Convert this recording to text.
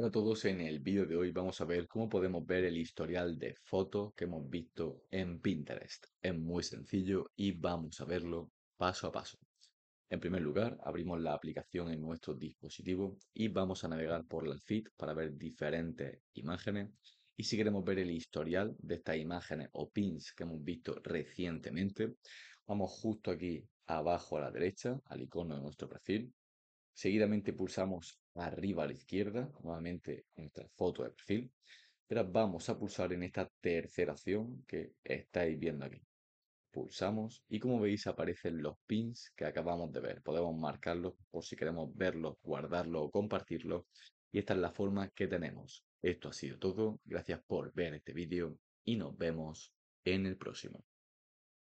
Hola a todos, en el vídeo de hoy vamos a ver cómo podemos ver el historial de fotos que hemos visto en Pinterest. Es muy sencillo y vamos a verlo paso a paso. En primer lugar, abrimos la aplicación en nuestro dispositivo y vamos a navegar por la feed para ver diferentes imágenes. Y si queremos ver el historial de estas imágenes o pins que hemos visto recientemente, vamos justo aquí abajo a la derecha al icono de nuestro perfil. Seguidamente pulsamos arriba a la izquierda, nuevamente nuestra foto de perfil. pero vamos a pulsar en esta tercera opción que estáis viendo aquí. Pulsamos y como veis aparecen los pins que acabamos de ver. Podemos marcarlos por si queremos verlos, guardarlos o compartirlos. Y esta es la forma que tenemos. Esto ha sido todo. Gracias por ver este vídeo y nos vemos en el próximo.